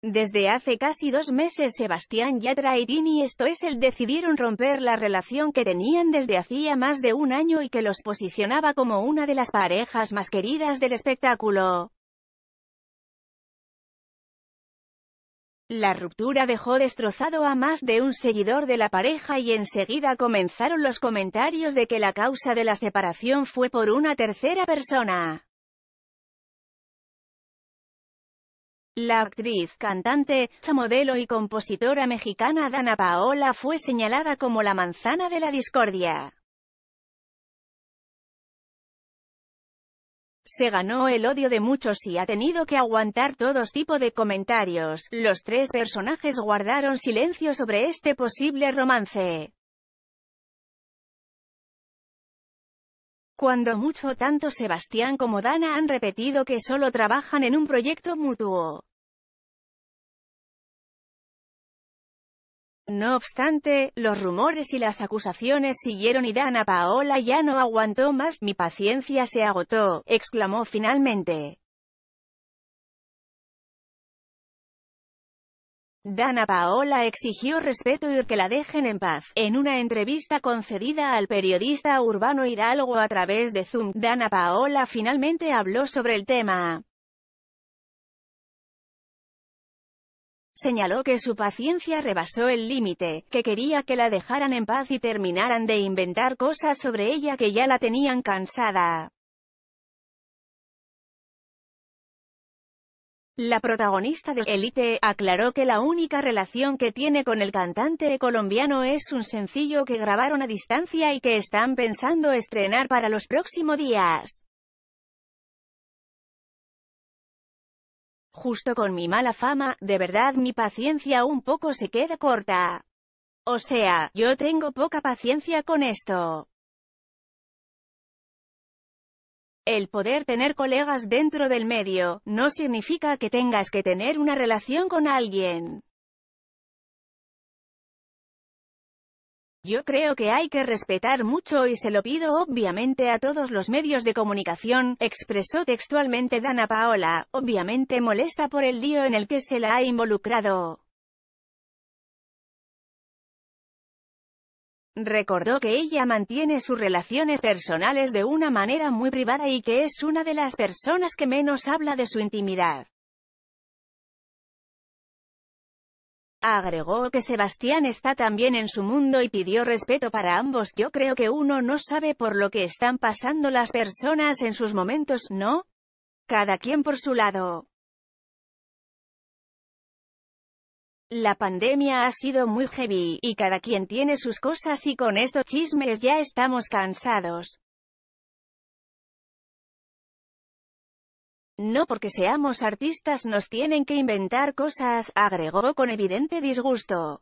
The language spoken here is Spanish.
Desde hace casi dos meses Sebastián Yatra y es el decidieron romper la relación que tenían desde hacía más de un año y que los posicionaba como una de las parejas más queridas del espectáculo. La ruptura dejó destrozado a más de un seguidor de la pareja y enseguida comenzaron los comentarios de que la causa de la separación fue por una tercera persona. La actriz, cantante, chamodelo y compositora mexicana Dana Paola fue señalada como la manzana de la discordia. se ganó el odio de muchos y ha tenido que aguantar todo tipo de comentarios. Los tres personajes guardaron silencio sobre este posible romance. Cuando mucho tanto Sebastián como Dana han repetido que solo trabajan en un proyecto mutuo. No obstante, los rumores y las acusaciones siguieron y Dana Paola ya no aguantó más, mi paciencia se agotó, exclamó finalmente. Dana Paola exigió respeto y que la dejen en paz. En una entrevista concedida al periodista Urbano Hidalgo a través de Zoom, Dana Paola finalmente habló sobre el tema. Señaló que su paciencia rebasó el límite, que quería que la dejaran en paz y terminaran de inventar cosas sobre ella que ya la tenían cansada. La protagonista de Elite aclaró que la única relación que tiene con el cantante colombiano es un sencillo que grabaron a distancia y que están pensando estrenar para los próximos días. Justo con mi mala fama, de verdad mi paciencia un poco se queda corta. O sea, yo tengo poca paciencia con esto. El poder tener colegas dentro del medio, no significa que tengas que tener una relación con alguien. Yo creo que hay que respetar mucho y se lo pido obviamente a todos los medios de comunicación, expresó textualmente Dana Paola, obviamente molesta por el lío en el que se la ha involucrado. Recordó que ella mantiene sus relaciones personales de una manera muy privada y que es una de las personas que menos habla de su intimidad. Agregó que Sebastián está también en su mundo y pidió respeto para ambos. Yo creo que uno no sabe por lo que están pasando las personas en sus momentos, ¿no? Cada quien por su lado. La pandemia ha sido muy heavy, y cada quien tiene sus cosas y con estos chismes ya estamos cansados. No porque seamos artistas nos tienen que inventar cosas, agregó con evidente disgusto.